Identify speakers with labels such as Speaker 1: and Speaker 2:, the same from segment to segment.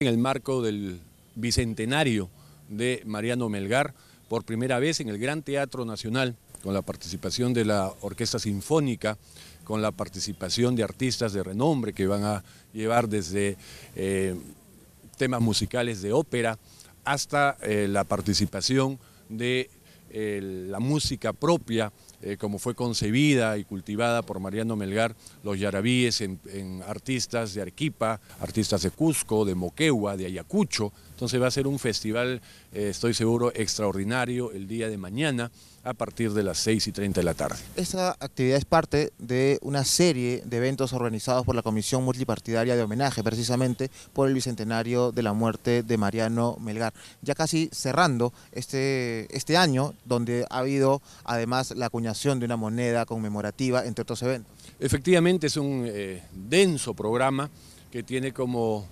Speaker 1: En el marco del bicentenario de Mariano Melgar, por primera vez en el Gran Teatro Nacional, con la participación de la Orquesta Sinfónica, con la participación de artistas de renombre que van a llevar desde eh, temas musicales de ópera hasta eh, la participación de la música propia, eh, como fue concebida y cultivada por Mariano Melgar, los yarabíes en, artistas de Arequipa, artistas de Cusco, de Moquegua, de Ayacucho. Entonces va a ser un festival, eh, estoy seguro, extraordinario el día de mañana a partir de las 6 y 30 de la tarde.
Speaker 2: Esta actividad es parte de una serie de eventos organizados por la Comisión Multipartidaria de Homenaje, precisamente por el Bicentenario de la muerte de Mariano Melgar. Ya casi cerrando este, este año, donde ha habido además la acuñación de una moneda conmemorativa, entre otros
Speaker 1: eventos. Efectivamente es un eh, denso programa que tiene como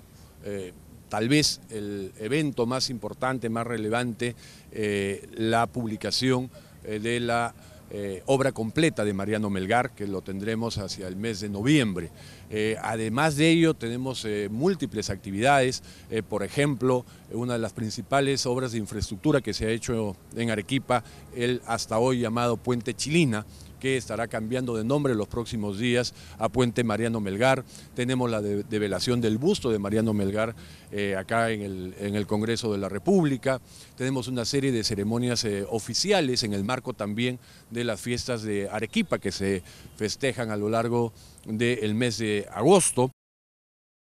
Speaker 1: eh, tal vez el evento más importante, más relevante, eh, la publicación de la eh, obra completa de Mariano Melgar, que lo tendremos hacia el mes de noviembre. Eh, además de ello, tenemos eh, múltiples actividades, por ejemplo, una de las principales obras de infraestructura que se ha hecho en Arequipa, el hasta hoy llamado Puente Chilina, que estará cambiando de nombre los próximos días a Puente Mariano Melgar. Tenemos la develación del busto de Mariano Melgar eh, acá en el, Congreso de la República. Tenemos una serie de ceremonias eh, oficiales en el marco también de las fiestas de Arequipa que se festejan a lo largo del mes de agosto.